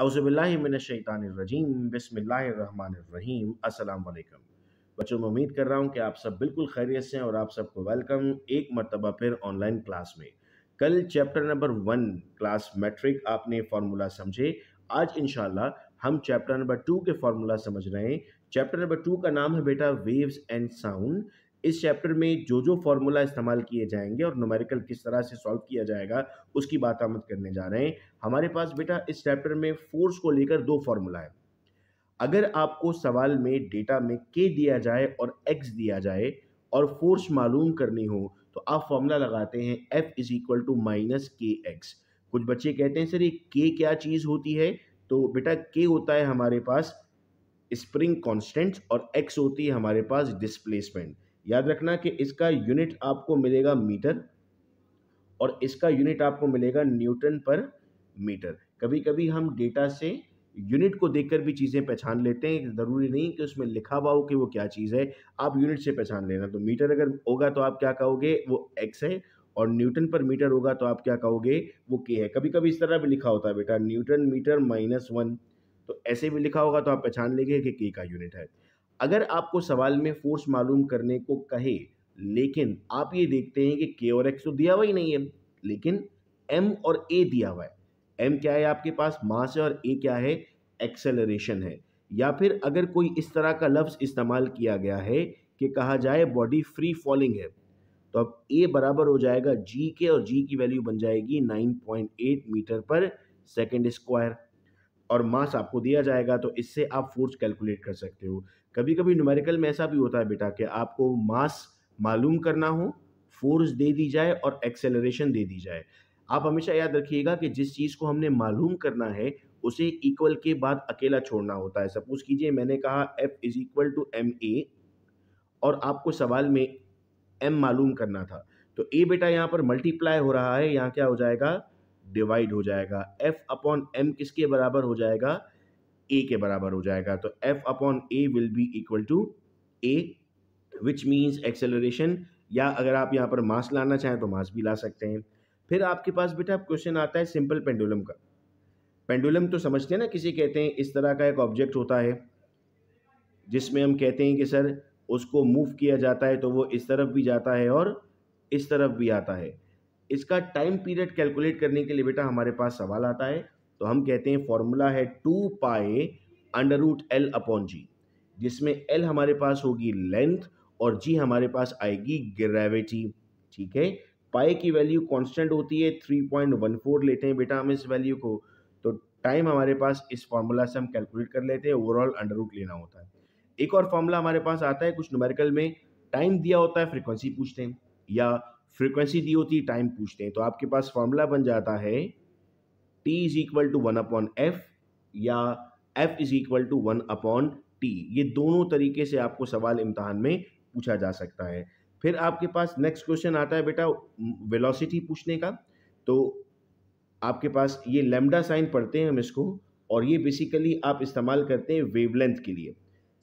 अउज़बिल्लिमिनशैतानरजीम बसमीम असलकम बच्चों मैं उम्मीद कर रहा हूँ कि आप सब बिल्कुल खैरियत से हैं और आप सबको वेलकम एक मरतबा फिर ऑनलाइन क्लास में कल chapter number one class matric आपने फार्मूला समझे आज इन हम चैप्टर नंबर टू के फार्मूला समझ रहे हैं चैप्टर नंबर टू का नाम है बेटा वेव्स एंड साउंड इस चैप्टर में जो जो फॉर्मूला इस्तेमाल किए जाएंगे और नोमेरिकल किस तरह से सॉल्व किया जाएगा उसकी बात आमद करने जा रहे हैं हमारे पास बेटा इस चैप्टर में फोर्स को लेकर दो फार्मूला है अगर आपको सवाल में डेटा में के दिया जाए और एक्स दिया जाए और फोर्स मालूम करनी हो तो आप फॉर्मूला लगाते हैं F is equal to minus K X कुछ बच्चे कहते हैं सर ये के क्या चीज़ होती है तो बेटा के होता है हमारे पास स्प्रिंग कॉन्स्टेंट और एक्स होती है हमारे पास डिस्प्लेसमेंट याद रखना कि इसका यूनिट आपको मिलेगा मीटर और इसका यूनिट आपको मिलेगा न्यूटन पर मीटर कभी कभी हम डेटा से यूनिट को देखकर भी चीज़ें पहचान लेते हैं ज़रूरी नहीं कि उसमें लिखा हुआ हो कि वो क्या चीज़ है आप यूनिट से पहचान लेना तो मीटर अगर होगा तो आप क्या कहोगे वो एक्स है और न्यूटन पर मीटर होगा तो आप क्या कहोगे वो के है कभी कभी इस तरह भी लिखा होता है बेटा न्यूटन मीटर माइनस वन तो ऐसे भी लिखा होगा तो आप पहचान लेंगे कि के का यूनिट है अगर आपको सवाल में फोर्स मालूम करने को कहे लेकिन आप ये देखते हैं कि के और एक्स तो दिया हुआ ही नहीं है लेकिन एम और ए दिया हुआ है एम क्या है आपके पास मास है और ए क्या है एक्सेलरेशन है या फिर अगर कोई इस तरह का लफ्ज़ इस्तेमाल किया गया है कि कहा जाए बॉडी फ्री फॉलिंग है तो अब ए बराबर हो जाएगा जी के और जी की वैल्यू बन जाएगी 9.8 मीटर पर सेकेंड स्क्वायर और मास आपको दिया जाएगा तो इससे आप फोर्स कैलकुलेट कर सकते हो कभी कभी न्यूमेरिकल में ऐसा भी होता है बेटा कि आपको मास मालूम करना हो फोर्स दे दी जाए और एक्सेलरेशन दे दी जाए आप हमेशा याद रखिएगा कि जिस चीज़ को हमने मालूम करना है उसे इक्वल के बाद अकेला छोड़ना होता है सपोज कीजिए मैंने कहा F is equal to M A और आपको सवाल में एम मालूम करना था तो ए बेटा यहाँ पर मल्टीप्लाई हो रहा है यहाँ क्या हो जाएगा डिवाइड हो जाएगा एफ अपॉन एम किसके बराबर हो जाएगा ए के बराबर हो जाएगा तो F upon A will be equal to A which means acceleration या अगर आप यहाँ पर मास लाना चाहें तो मास भी ला सकते हैं फिर आपके पास बेटा क्वेश्चन आता है सिंपल पेंडुलम का पेंडुलम तो समझते हैं ना किसी कहते हैं इस तरह का एक ऑब्जेक्ट होता है जिसमें हम कहते हैं कि सर उसको मूव किया जाता है तो वो इस तरफ भी जाता है और इस तरफ भी आता है इसका टाइम पीरियड कैलकुलेट करने के लिए बेटा हमारे पास सवाल आता है तो हम कहते हैं फॉर्मूला है two pi under root L upon G जिसमें एल हमारे पास होगी लेंथ और जी हमारे पास आएगी ग्रेविटी ठीक है पाए की वैल्यू कांस्टेंट होती है थ्री पॉइंट वन फोर लेते हैं बेटा हम इस वैल्यू को तो टाइम हमारे पास इस फॉर्मूला से हम कैलकुलेट कर लेते हैं ओवरऑल अंडर रूट लेना होता है एक और फॉर्मूला हमारे पास आता है कुछ नुमेरिकल में टाइम दिया होता है फ्रिक्वेंसी पूछते हैं या फ्रिक्वेंसी दी होती है टाइम पूछते हैं तो आपके पास फॉर्मूला बन जाता है T is equal to one upon F या F is equal to one upon T ये दोनों तरीके से आपको सवाल इम्तहान में पूछा जा सकता है फिर आपके पास नेक्स्ट क्वेश्चन आता है बेटा वेलोसिटी पूछने का तो आपके पास ये लेमडा साइन पढ़ते हैं हम इसको और ये बेसिकली आप इस्तेमाल करते हैं वेवलेंथ के लिए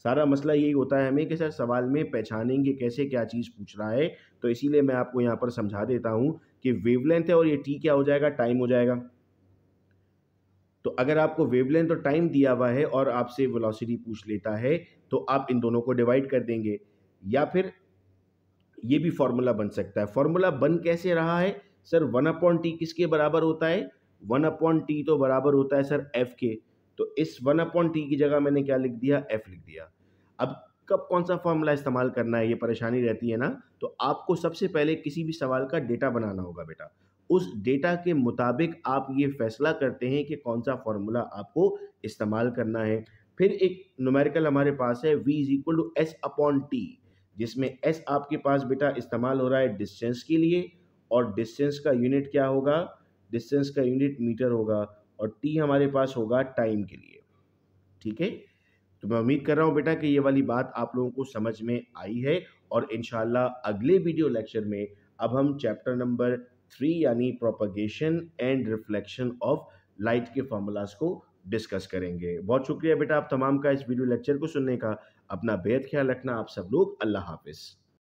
सारा मसला यही होता है हमें कि सर सवाल में पहचानेंगे कैसे क्या चीज़ पूछ रहा है तो इसीलिए मैं आपको यहाँ पर समझा देता हूँ कि वेवलेंथ है और ये टी क्या हो जाएगा टाइम हो जाएगा तो अगर आपको वेवलेंथ और टाइम दिया हुआ है और आपसे वेलोसिटी पूछ लेता है तो आप इन दोनों को डिवाइड कर देंगे या फिर ये भी फार्मूला बन सकता है फॉर्मूला बन कैसे रहा है सर वन अपॉन टी किसके बराबर होता है वन अपॉन टी तो बराबर होता है सर एफ के तो इस वन अपॉन टी की जगह मैंने क्या लिख दिया एफ लिख दिया अब कब कौन सा फॉर्मूला इस्तेमाल करना है ये परेशानी रहती है ना तो आपको सबसे पहले किसी भी सवाल का डेटा बनाना होगा बेटा उस डेटा के मुताबिक आप ये फैसला करते हैं कि कौन सा फार्मूला आपको इस्तेमाल करना है फिर एक नोमेरिकल हमारे पास है V is equal to S upon T जिसमें एस आपके पास बेटा इस्तेमाल हो रहा है डिस्टेंस के लिए और डिस्टेंस का यूनिट क्या होगा डिस्टेंस का यूनिट मीटर होगा और टी हमारे पास होगा टाइम के लिए ठीक है तो मैं उम्मीद कर रहा हूँ बेटा कि ये वाली बात आप लोगों को समझ में आई है और इन अगले वीडियो लेक्चर में अब हम चैप्टर नंबर थ्री यानी propagation and reflection of light के फॉर्मूलाज को डिस्कस करेंगे बहुत शुक्रिया बेटा आप तमाम का इस वीडियो लेक्चर को सुनने का अपना बेहद ख्याल रखना आप सब लोग अल्लाह हाफिज़